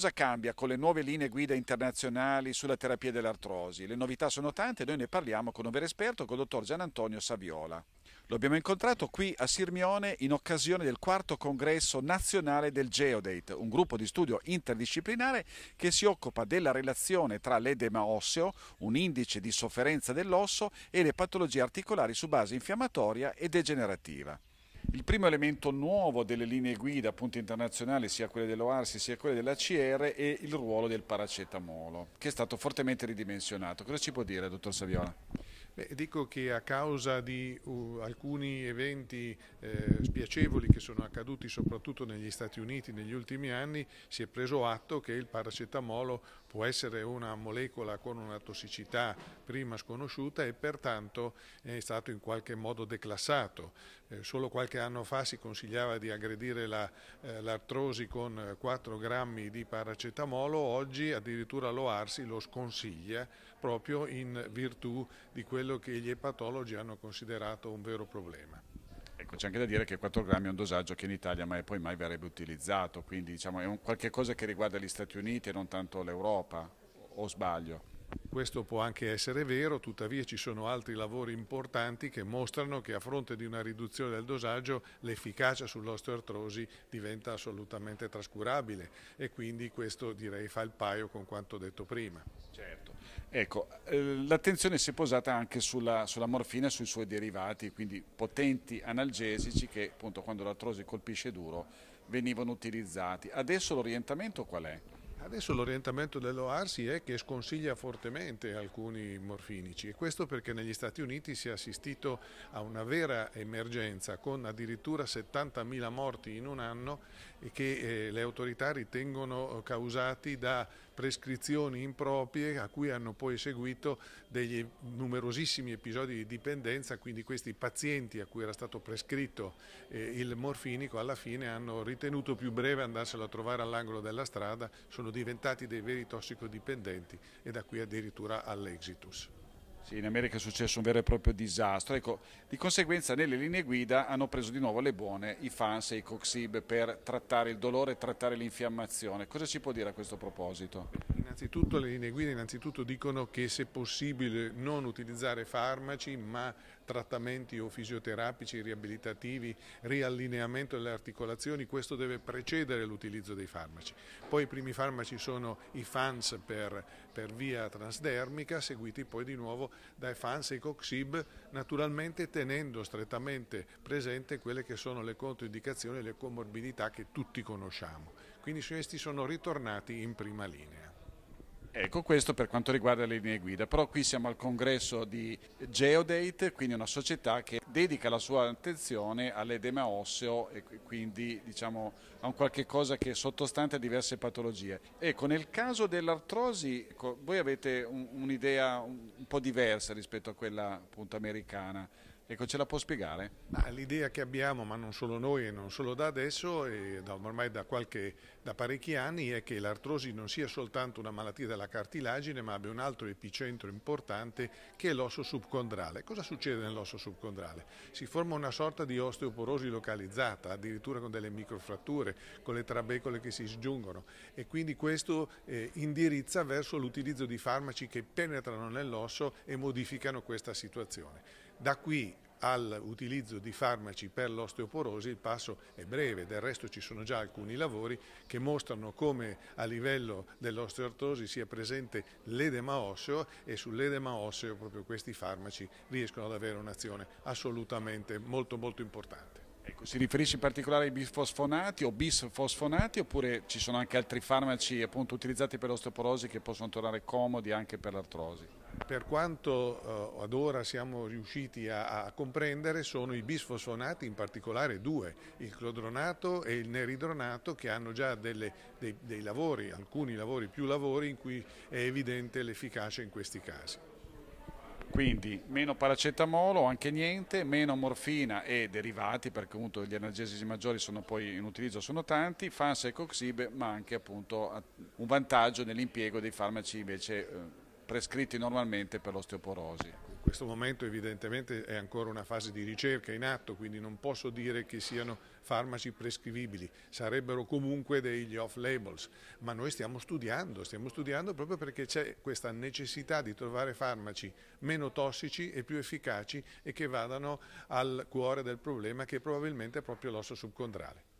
cosa cambia con le nuove linee guida internazionali sulla terapia dell'artrosi? Le novità sono tante, e noi ne parliamo con un vero esperto, con il dottor Gian Antonio Saviola. Lo abbiamo incontrato qui a Sirmione in occasione del quarto congresso nazionale del Geodate, un gruppo di studio interdisciplinare che si occupa della relazione tra l'edema osseo, un indice di sofferenza dell'osso, e le patologie articolari su base infiammatoria e degenerativa. Il primo elemento nuovo delle linee guida appunto, internazionali, sia quelle dell'OARSI sia quelle dell'ACR, è il ruolo del paracetamolo, che è stato fortemente ridimensionato. Cosa ci può dire, dottor Saviola? Beh, dico che a causa di uh, alcuni eventi eh, spiacevoli che sono accaduti soprattutto negli Stati Uniti negli ultimi anni si è preso atto che il paracetamolo può essere una molecola con una tossicità prima sconosciuta e pertanto è stato in qualche modo declassato. Eh, solo qualche anno fa si consigliava di aggredire l'artrosi la, eh, con 4 grammi di paracetamolo, oggi addirittura l'OARSI lo sconsiglia proprio in virtù di quello che gli epatologi hanno considerato un vero problema. Ecco, c'è anche da dire che 4 grammi è un dosaggio che in Italia mai e poi mai verrebbe utilizzato, quindi diciamo, è un qualche cosa che riguarda gli Stati Uniti e non tanto l'Europa, o sbaglio? Questo può anche essere vero, tuttavia ci sono altri lavori importanti che mostrano che a fronte di una riduzione del dosaggio l'efficacia sull'osteoartrosi diventa assolutamente trascurabile e quindi questo direi fa il paio con quanto detto prima. Certo. Ecco, eh, l'attenzione si è posata anche sulla, sulla, morfina e sui suoi derivati, quindi potenti analgesici che appunto quando l'artrosi colpisce duro venivano utilizzati. Adesso l'orientamento qual è? Adesso l'orientamento dell'OARSI è che sconsiglia fortemente alcuni morfinici e questo perché negli Stati Uniti si è assistito a una vera emergenza con addirittura 70.000 morti in un anno che eh, le autorità ritengono eh, causati da prescrizioni improprie a cui hanno poi seguito degli numerosissimi episodi di dipendenza, quindi questi pazienti a cui era stato prescritto eh, il morfinico alla fine hanno ritenuto più breve andarselo a trovare all'angolo della strada, sono diventati dei veri tossicodipendenti e da qui addirittura all'exitus. Sì, in America è successo un vero e proprio disastro. Ecco, di conseguenza nelle linee guida hanno preso di nuovo le buone i fans e i coxib per trattare il dolore e trattare l'infiammazione. Cosa ci può dire a questo proposito? innanzitutto le linee guida innanzitutto dicono che se possibile non utilizzare farmaci ma trattamenti o fisioterapici, riabilitativi, riallineamento delle articolazioni, questo deve precedere l'utilizzo dei farmaci. Poi i primi farmaci sono i FANS per, per via transdermica, seguiti poi di nuovo dai FANS e COXIB, naturalmente tenendo strettamente presente quelle che sono le controindicazioni e le comorbidità che tutti conosciamo. Quindi questi sono ritornati in prima linea. Ecco questo per quanto riguarda le linee guida, però qui siamo al congresso di Geodate, quindi una società che dedica la sua attenzione all'edema osseo e quindi diciamo a un qualche cosa che è sottostante a diverse patologie. Ecco, nel caso dell'artrosi ecco, voi avete un'idea un, un, po' diversa rispetto a quella appunto americana. Ecco, ce la può spiegare? L'idea che abbiamo, ma non solo noi e non solo da adesso, e da, ormai da, qualche, da parecchi anni, è che l'artrosi non sia soltanto una malattia della cartilagine, ma abbia un altro epicentro importante che è l'osso subcondrale. Cosa succede nell'osso subcondrale? Si forma una sorta di osteoporosi localizzata, addirittura con delle microfratture, con le trabecole che si sgiungono e quindi questo eh, indirizza verso l'utilizzo di farmaci che penetrano nell'osso e modificano questa situazione. Da qui all'utilizzo di farmaci per l'osteoporosi il passo è breve, del resto ci sono già alcuni lavori che mostrano come a livello dell'osteoartrosi sia presente l'edema osseo e sull'edema osseo proprio questi farmaci riescono ad avere un'azione assolutamente molto molto importante. Ecco, si riferisce in particolare ai bisfosfonati o bisfosfonati oppure ci sono anche altri farmaci appunto utilizzati per l'osteoporosi che possono tornare comodi anche per l'artrosi? Per quanto uh, ad ora siamo riusciti a, a, comprendere sono i bisfosfonati, in particolare due, il clodronato e il neridronato che hanno già delle, dei, dei lavori, alcuni lavori, più lavori in cui è evidente l'efficacia in questi casi. Quindi meno paracetamolo, anche niente, meno morfina e derivati perché appunto gli analgesici maggiori sono poi in utilizzo, sono tanti, FANS e Coxibe ma anche appunto un vantaggio nell'impiego dei farmaci invece eh, prescritti normalmente per l'osteoporosi. In questo momento evidentemente è ancora una fase di ricerca in atto, quindi non posso dire che siano farmaci prescrivibili, sarebbero comunque degli off-labels, ma noi stiamo studiando, stiamo studiando proprio perché c'è questa necessità di trovare farmaci meno tossici e più efficaci e che vadano al cuore del problema che probabilmente è proprio l'osso subcondrale.